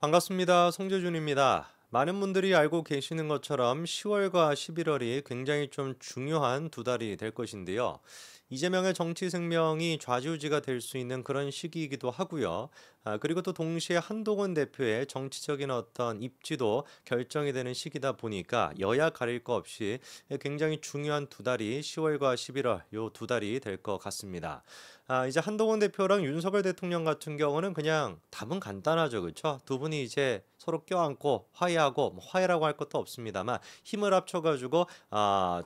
반갑습니다. 성재준입니다. 많은 분들이 알고 계시는 것처럼 10월과 11월이 굉장히 좀 중요한 두 달이 될 것인데요. 이재명의 정치 생명이 좌지우지가 될 수 있는 그런 시기이기도 하고요. 아, 그리고 또 동시에 한동훈 대표의 정치적인 어떤 입지도 결정이 되는 시기다 보니까 여야 가릴 것 없이 굉장히 중요한 두 달이 10월과 11월 요 두 달이 될 것 같습니다. 아, 이제 한동훈 대표랑 윤석열 대통령 같은 경우는 그냥 답은 간단하죠. 그렇죠? 두 분이 이제 서로 껴안고 화해하고 뭐 화해라고 할 것도 없습니다만 힘을 합쳐 가지고 아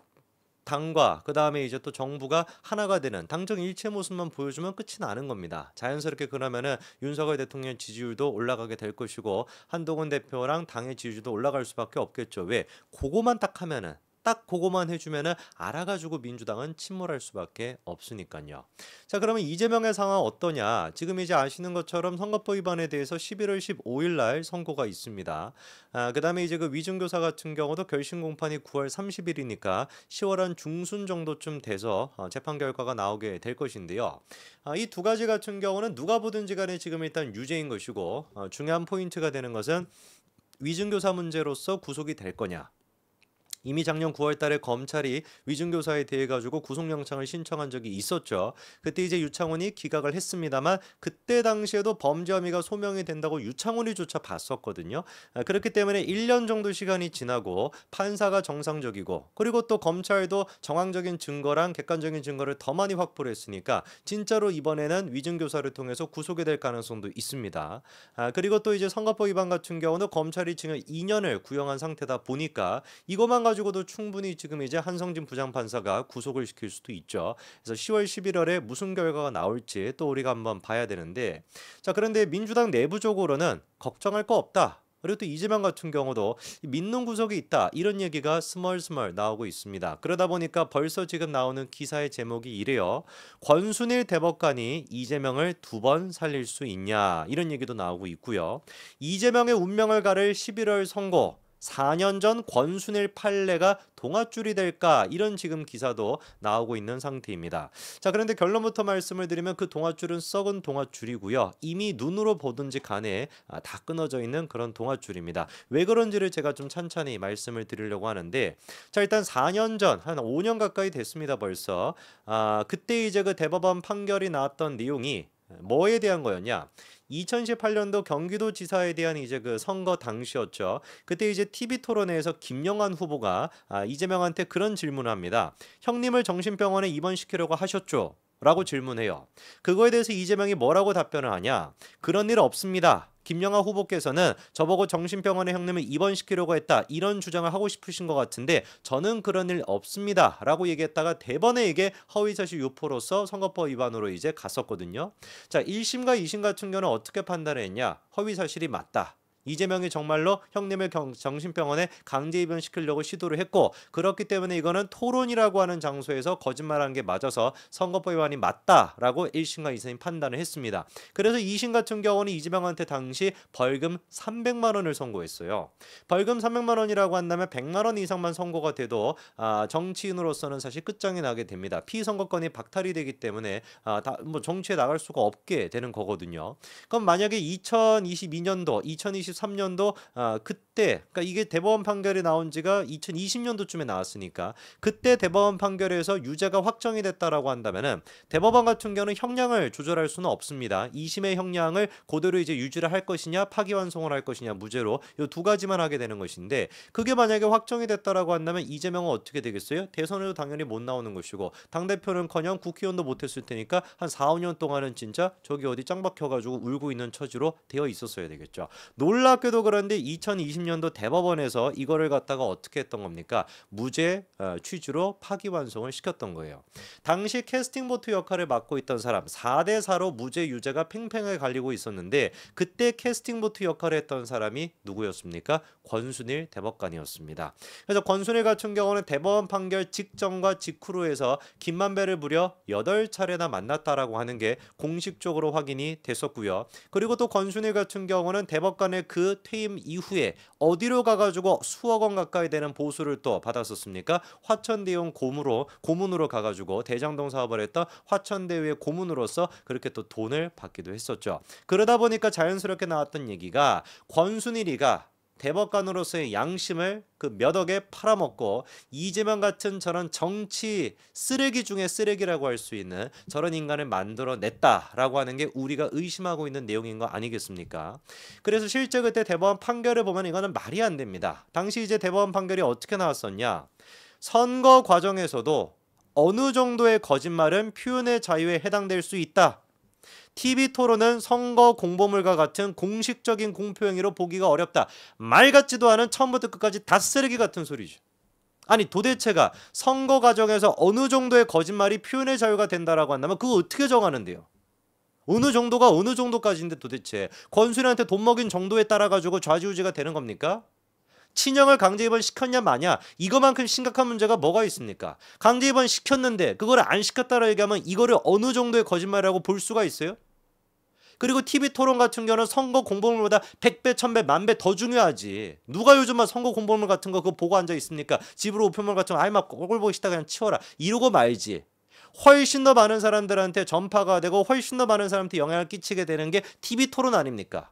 당과 그 다음에 이제 또 정부가 하나가 되는 당정 일체 모습만 보여주면 끝이 나는 겁니다. 자연스럽게 그러면은 윤석열 대통령 지지율도 올라가게 될 것이고 한동훈 대표랑 당의 지지율도 올라갈 수밖에 없겠죠. 왜? 그거만 딱 하면은 딱 그거만 해주면은 알아가지고 민주당은 침몰할 수밖에 없으니까요. 자 그러면 이재명의 상황 어떠냐? 지금 이제 아시는 것처럼 선거법 위반에 대해서 11월 15일 날 선고가 있습니다. 아, 그다음에 이제 그 위증교사 같은 경우도 결심 공판이 9월 30일이니까 10월 한 중순 정도쯤 돼서 어, 재판 결과가 나오게 될 것인데요. 아, 이 두 가지 같은 경우는 누가 보든지 간에 지금 일단 유죄인 것이고 어, 중요한 포인트가 되는 것은 위증교사 문제로서 구속이 될 거냐 이미 작년 9월 달에 검찰이 위증교사에 대해 가지고 구속영장을 신청한 적이 있었죠. 그때 이제 유창훈이 기각을 했습니다만 그때 당시에도 범죄 혐의가 소명이 된다고 유창훈이조차 봤었거든요. 아, 그렇기 때문에 1년 정도 시간이 지나고 판사가 정상적이고 그리고 또 검찰도 정황적인 증거랑 객관적인 증거를 더 많이 확보를 했으니까 진짜로 이번에는 위증교사를 통해서 구속이 될 가능성도 있습니다. 아, 그리고 또 이제 선거법 위반 같은 경우는 검찰이 지금 2년을 구형한 상태다 보니까 이것만 가지고 가지고도 충분히 지금 이제 한성진 부장판사가 구속을 시킬 수도 있죠. 그래서 10월 11월에 무슨 결과가 나올지 또 우리가 한번 봐야 되는데 자 그런데 민주당 내부적으로는 걱정할 거 없다. 그리고 또 이재명 같은 경우도 민농 구석이 있다 이런 얘기가 스멀스멀 나오고 있습니다. 그러다 보니까 벌써 지금 나오는 기사의 제목이 이래요. 권순일 대법관이 이재명을 두 번 살릴 수 있냐 이런 얘기도 나오고 있고요. 이재명의 운명을 가를 11월 선거 4년 전 권순일 판례가 동아줄이 될까 이런 지금 기사도 나오고 있는 상태입니다. 자 그런데 결론부터 말씀을 드리면 그 동아줄은 썩은 동아줄이고요. 이미 눈으로 보든지 간에 아, 다 끊어져 있는 그런 동아줄입니다. 왜 그런지를 제가 좀 찬찬히 말씀을 드리려고 하는데 자 일단 4년 전 한 5년 가까이 됐습니다 벌써 아 그때 이제 그 대법원 판결이 나왔던 내용이 예, 뭐에 대한 거였냐? 2018년도 경기도지사에 대한 이제 그 선거 당시였죠. 그때 이제 TV 토론회에서 김영환 후보가 아, 이재명한테 그런 질문을 합니다. 형님을 정신병원에 입원시키려고 하셨죠? 라고 질문해요. 그거에 대해서 이재명이 뭐라고 답변을 하냐? 그런 일 없습니다. 김영하 후보께서는 저보고 정신병원에 형님을 입원시키려고 했다 이런 주장을 하고 싶으신 것 같은데 저는 그런 일 없습니다 라고 얘기했다가 대번에이게 허위사실 유포로서 선거법 위반으로 이제 갔었거든요 자 1심과 2심 같은 경우는 어떻게 판단했냐 허위사실이 맞다 이재명이 정말로 형님을 경, 정신병원에 강제 입원시키려고 시도를 했고 그렇기 때문에 이거는 토론이라고 하는 장소에서 거짓말한 게 맞아서 선거법 위반이 맞다라고 1심과 2심 이 판단을 했습니다. 그래서 2심 같은 경우는 이재명한테 당시 벌금 300만 원을 선고했어요. 벌금 300만 원이라고 한다면 100만 원 이상만 선고가 돼도 아, 정치인으로서는 사실 끝장이 나게 됩니다. 피선거권이 박탈이 되기 때문에 아, 다, 뭐 정치에 나갈 수가 없게 되는 거거든요. 그럼 만약에 2022년도 2020 2023년도 아, 그때 그러니까 이게 대법원 판결이 나온 지가 2020년도쯤에 나왔으니까 그때 대법원 판결에서 유죄가 확정이 됐다라고 한다면은 대법원 같은 경우는 형량을 조절할 수는 없습니다. 2심의 형량을 그대로 이제 유지를 할 것이냐 파기환송을 할 것이냐 무죄로 이두 가지만 하게 되는 것인데 그게 만약에 확정이 됐다라고 한다면 이재명은 어떻게 되겠어요? 대선에도 당연히 못 나오는 것이고 당 대표는커녕 국회의원도 못했을 테니까 한 4, 5년 동안은 진짜 저기 어디 짱박혀가지고 울고 있는 처지로 되어 있었어야 되겠죠. 놀 놀랍게도 그런데 2020년도 대법원에서 이거를 갖다가 어떻게 했던 겁니까? 무죄 어, 취지로 파기환송을 시켰던 거예요. 당시 캐스팅 보트 역할을 맡고 있던 사람 4대 4로 무죄 유죄가 팽팽하게 갈리고 있었는데 그때 캐스팅 보트 역할을 했던 사람이 누구였습니까? 권순일 대법관이었습니다. 그래서 권순일 같은 경우는 대법원 판결 직전과 직후로 해서 김만배를 부려 8차례나 만났다라고 하는 게 공식적으로 확인이 됐었고요. 그리고 또 권순일 같은 경우는 대법관의 그 퇴임 이후에 어디로 가가지고 수억 원 가까이 되는 보수를 또 받았었습니까? 화천대용 고무로 고문으로 가가지고 대장동 사업을 했던 화천대유의 고문으로서 그렇게 또 돈을 받기도 했었죠. 그러다 보니까 자연스럽게 나왔던 얘기가 권순일이가 대법관으로서의 양심을 그 몇 억에 팔아먹고 이재명 같은 저런 정치 쓰레기 중에 쓰레기라고 할 수 있는 저런 인간을 만들어냈다라고 하는 게 우리가 의심하고 있는 내용인 거 아니겠습니까? 그래서 실제 그때 대법원 판결을 보면 이거는 말이 안 됩니다. 당시 이제 대법원 판결이 어떻게 나왔었냐? 선거 과정에서도 어느 정도의 거짓말은 표현의 자유에 해당될 수 있다. TV 토론은 선거 공보물과 같은 공식적인 공표 행위로 보기가 어렵다. 말 같지도 않은 처음부터 끝까지 다 쓰레기 같은 소리죠. 아니 도대체가 선거 과정에서 어느 정도의 거짓말이 표현의 자유가 된다라고 한다면 그거 어떻게 정하는데요? 어느 정도가 어느 정도까지인데 도대체 권순이한테 돈 먹인 정도에 따라 가지고 좌지우지가 되는 겁니까? 친형을 강제 입원 시켰냐 마냐 이거만큼 심각한 문제가 뭐가 있습니까? 강제 입원 시켰는데 그걸 안 시켰다라고 얘기하면 이거를 어느 정도의 거짓말이라고 볼 수가 있어요? 그리고 TV 토론 같은 경우는 선거 공보물보다 100배, 1000배, 만 배 더 중요하지. 누가 요즘만 선거 공보물 같은 거 그거 보고 앉아 있습니까? 집으로 우편물 같은 거 아이 막 꼴꼴 보기 싫다 그냥 치워라. 이러고 말지. 훨씬 더 많은 사람들한테 전파가 되고 훨씬 더 많은 사람한테 영향을 끼치게 되는 게 TV 토론 아닙니까?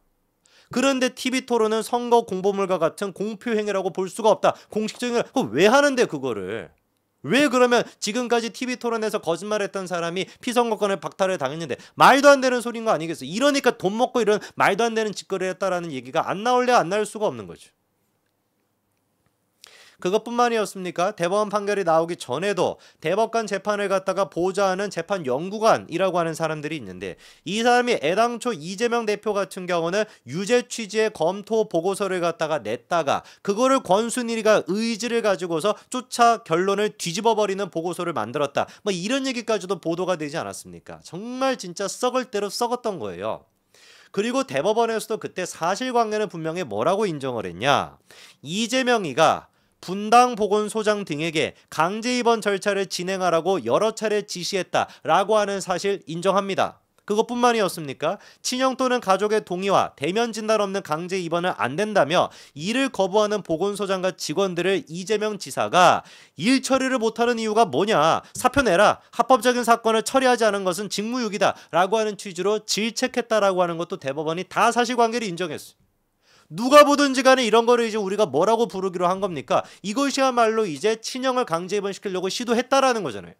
그런데 TV 토론은 선거 공보물과 같은 공표 행위라고 볼 수가 없다. 공식적인 걸왜 하는데 그거를? 왜 그러면 지금까지 TV 토론에서 거짓말했던 사람이 피선거권을 박탈을 당했는데 말도 안 되는 소리인 거 아니겠어? 이러니까 돈 먹고 이런 말도 안 되는 짓거리를 했다라는 얘기가 안 나올래 안 나올 수가 없는 거죠. 그것뿐만이었습니까? 대법원 판결이 나오기 전에도 대법관 재판을 갖다가 보좌하는 재판 연구관이라고 하는 사람들이 있는데 이 사람이 애당초 이재명 대표 같은 경우는 유죄 취지의 검토 보고서를 갖다가 냈다가 그거를 권순일이가 의지를 가지고서 쫓아 결론을 뒤집어 버리는 보고서를 만들었다. 뭐 이런 얘기까지도 보도가 되지 않았습니까? 정말 진짜 썩을 대로 썩었던 거예요. 그리고 대법원에서도 그때 사실관계는 분명히 뭐라고 인정을 했냐? 이재명이가 분당 보건소장 등에게 강제 입원 절차를 진행하라고 여러 차례 지시했다라고 하는 사실 인정합니다. 그것뿐만이었습니까? 친형 또는 가족의 동의와 대면 진단 없는 강제 입원은 안 된다며 이를 거부하는 보건소장과 직원들을 이재명 지사가 일 처리를 못하는 이유가 뭐냐 사표 내라 합법적인 사건을 처리하지 않은 것은 직무유기다 라고 하는 취지로 질책했다라고 하는 것도 대법원이 다 사실관계를 인정했어요. 누가 보든지 간에 이런 거를 이제 우리가 뭐라고 부르기로 한 겁니까? 이것이야말로 이제 친형을 강제 입원시키려고 시도했다라는 거잖아요.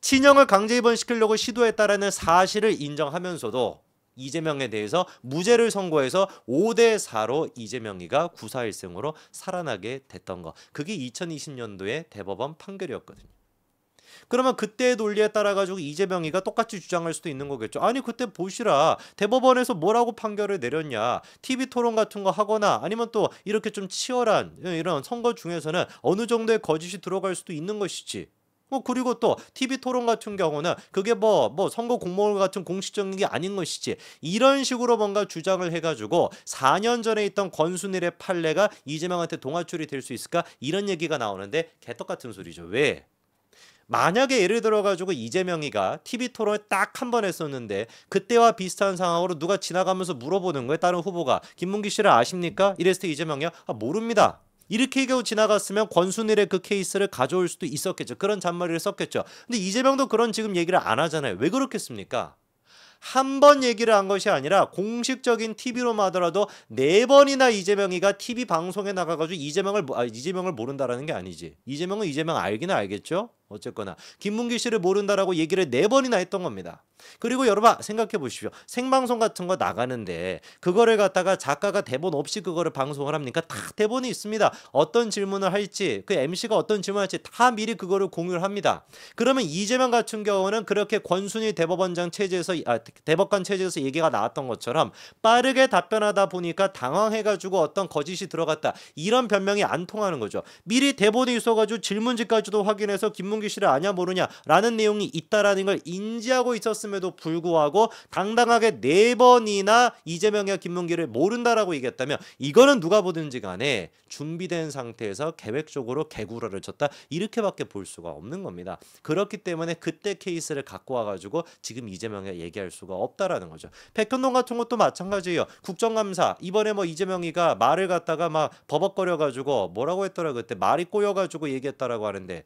친형을 강제 입원시키려고 시도했다라는 사실을 인정하면서도 이재명에 대해서 무죄를 선고해서 5대 4로 이재명이가 구사일생으로 살아나게 됐던 거. 그게 2020년도에 대법원 판결이었거든요. 그러면 그때의 논리에 따라 가지고 이재명이가 똑같이 주장할 수도 있는 거겠죠. 아니 그때 보시라 대법원에서 뭐라고 판결을 내렸냐. TV 토론 같은 거 하거나 아니면 또 이렇게 좀 치열한 이런 선거 중에서는 어느 정도의 거짓이 들어갈 수도 있는 것이지. 뭐 그리고 또 TV 토론 같은 경우는 그게 뭐뭐 뭐 선거 공모 같은 공식적인 게 아닌 것이지 이런 식으로 뭔가 주장을 해가지고 4년 전에 있던 권순일의 판례가 이재명한테 동아출이될 수 있을까 이런 얘기가 나오는데 개떡 같은 소리죠 왜? 만약에 예를 들어 가지고 이재명이가 TV 토론을 딱 한 번 했었는데 그때와 비슷한 상황으로 누가 지나가면서 물어보는 거예요. 다른 후보가 김문기 씨를 아십니까? 이랬을 때 이재명이야 아, 모릅니다. 이렇게 얘기하고 지나갔으면 권순일의 그 케이스를 가져올 수도 있었겠죠. 그런 잔머리를 썼겠죠. 근데 이재명도 그런 지금 얘기를 안 하잖아요. 왜 그렇겠습니까? 한 번 얘기를 한 것이 아니라 공식적인 TV로만 하더라도 네 번이나 이재명이가 TV 방송에 나가가지고 이재명을 아, 이재명을 모른다라는 게 아니지. 이재명은 이재명 알기는 알겠죠. 어쨌거나 김문기 씨를 모른다라고 얘기를 네 번이나 했던 겁니다. 그리고 여러분 생각해 보십시오. 생방송 같은 거 나가는데 그거를 갖다가 작가가 대본 없이 그거를 방송을 합니까? 다 대본이 있습니다. 어떤 질문을 할지 그 MC가 어떤 질문을 할지 다 미리 그거를 공유를 합니다. 그러면 이재명 같은 경우는 그렇게 권순위 대법원장 체제에서 아, 대법관 체제에서 얘기가 나왔던 것처럼 빠르게 답변하다 보니까 당황해가지고 어떤 거짓이 들어갔다 이런 변명이 안 통하는 거죠. 미리 대본이 있어가지고 질문지까지도 확인해서 김문기 기술을 아냐 모르냐라는 내용이 있다라는 걸 인지하고 있었음에도 불구하고 당당하게 네 번이나 이재명이와 김문기를 모른다라고 얘기했다면 이거는 누가 보든지 간에 준비된 상태에서 계획적으로 개구라를 쳤다 이렇게밖에 볼 수가 없는 겁니다. 그렇기 때문에 그때 케이스를 갖고 와가지고 지금 이재명이 얘기할 수가 없다라는 거죠. 백현동 같은 것도 마찬가지예요. 국정감사 이번에 뭐 이재명이가 말을 갖다가 막 버벅거려가지고 뭐라고 했더라 그때 말이 꼬여가지고 얘기했다라고 하는데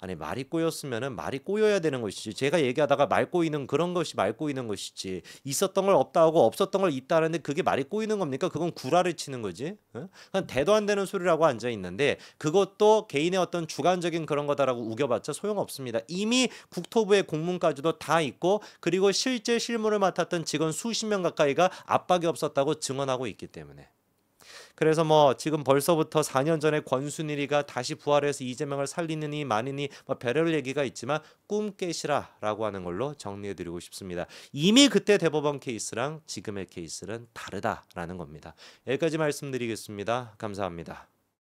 아니 말이 꼬였으면은 말이 꼬여야 되는 것이지 제가 얘기하다가 말 꼬이는 그런 것이 말 꼬이는 것이지 있었던 걸 없다 하고 없었던 걸 있다 하는데 그게 말이 꼬이는 겁니까 그건 구라를 치는 거지 그건 대도 안 되는 소리라고 앉아 있는데 그것도 개인의 어떤 주관적인 그런 거다라고 우겨봤자 소용없습니다 이미 국토부의 공문까지도 다 있고 그리고 실제 실무를 맡았던 직원 수십 명 가까이가 압박이 없었다고 증언하고 있기 때문에 그래서 뭐 지금 벌써부터 4년 전에 권순일이가 다시 부활해서 이재명을 살리느니 마니니 뭐 별의별 얘기가 있지만 꿈 깨시라라고 하는 걸로 정리해 드리고 싶습니다. 이미 그때 대법원 케이스랑 지금의 케이스는 다르다라는 겁니다. 여기까지 말씀드리겠습니다. 감사합니다.